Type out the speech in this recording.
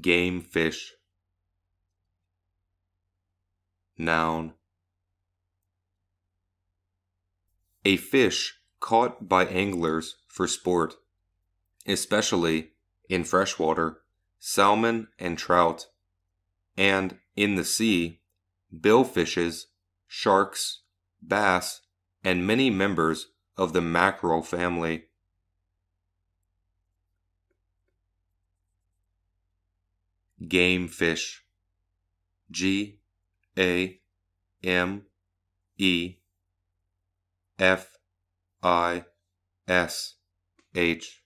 game fish. Noun. A fish caught by anglers for sport, especially in freshwater, salmon and trout, and in the sea, billfishes, sharks, bass, and many members of the mackerel family. game fish. G A M E F I S H